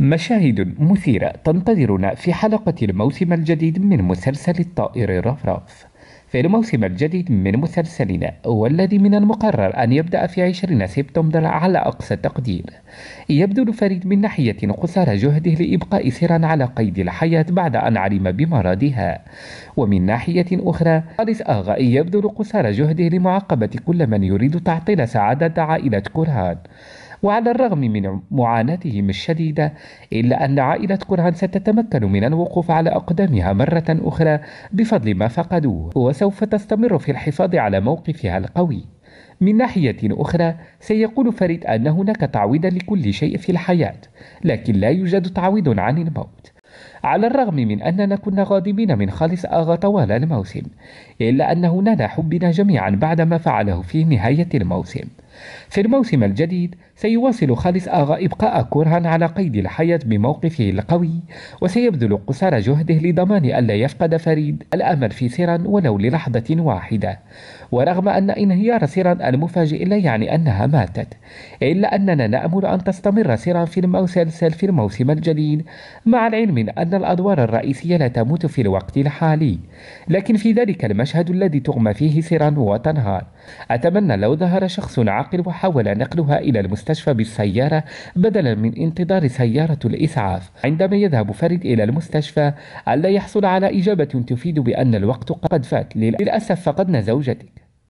مشاهد مثيرة تنتظرنا في حلقة الموسم الجديد من مسلسل الطائر الرفرف في الموسم الجديد من مسلسلنا والذي من المقرر أن يبدأ في 20 سبتمبر على أقصى تقدير يبدو فريد من ناحية قصارى جهده لإبقاء سيرا على قيد الحياة بعد أن علم بمرضها ومن ناحية أخرى خالص آغا يبذل قصارى جهده لمعاقبة كل من يريد تعطيل سعادة عائلة كرهان وعلى الرغم من معاناتهم الشديدة إلا أن عائلة كرهان ستتمكن من الوقوف على أقدامها مرة أخرى بفضل ما فقدوه وسوف تستمر في الحفاظ على موقفها القوي من ناحية أخرى سيقول فريد أن هناك تعويضا لكل شيء في الحياة لكن لا يوجد تعويض عن الموت على الرغم من أننا كنا غاضبين من خالص آغا طوال الموسم إلا أنه نال حبنا جميعا بعد ما فعله في نهاية الموسم في الموسم الجديد سيواصل خالص آغا إبقاء كورهان على قيد الحياة بموقفه القوي وسيبذل قصارى جهده لضمان ألا يفقد فريد الأمل في سيران ولو للحظة واحدة ورغم أن انهيار سيران المفاجئ لا يعني أنها ماتت إلا أننا نأمل أن تستمر سيران في المسلسل في الموسم الجديد مع العلم أن الأدوار الرئيسية لا تموت في الوقت الحالي لكن في ذلك المشهد الذي تغمى فيه سيران وتنهار أتمنى لو ظهر شخص المعقل وحاول نقلها إلى المستشفى بالسيارة بدلا من انتظار سيارة الإسعاف عندما يذهب فريد إلى المستشفى ألا يحصل على إجابة تفيد بأن الوقت قد فات للأسف فقدنا زوجتك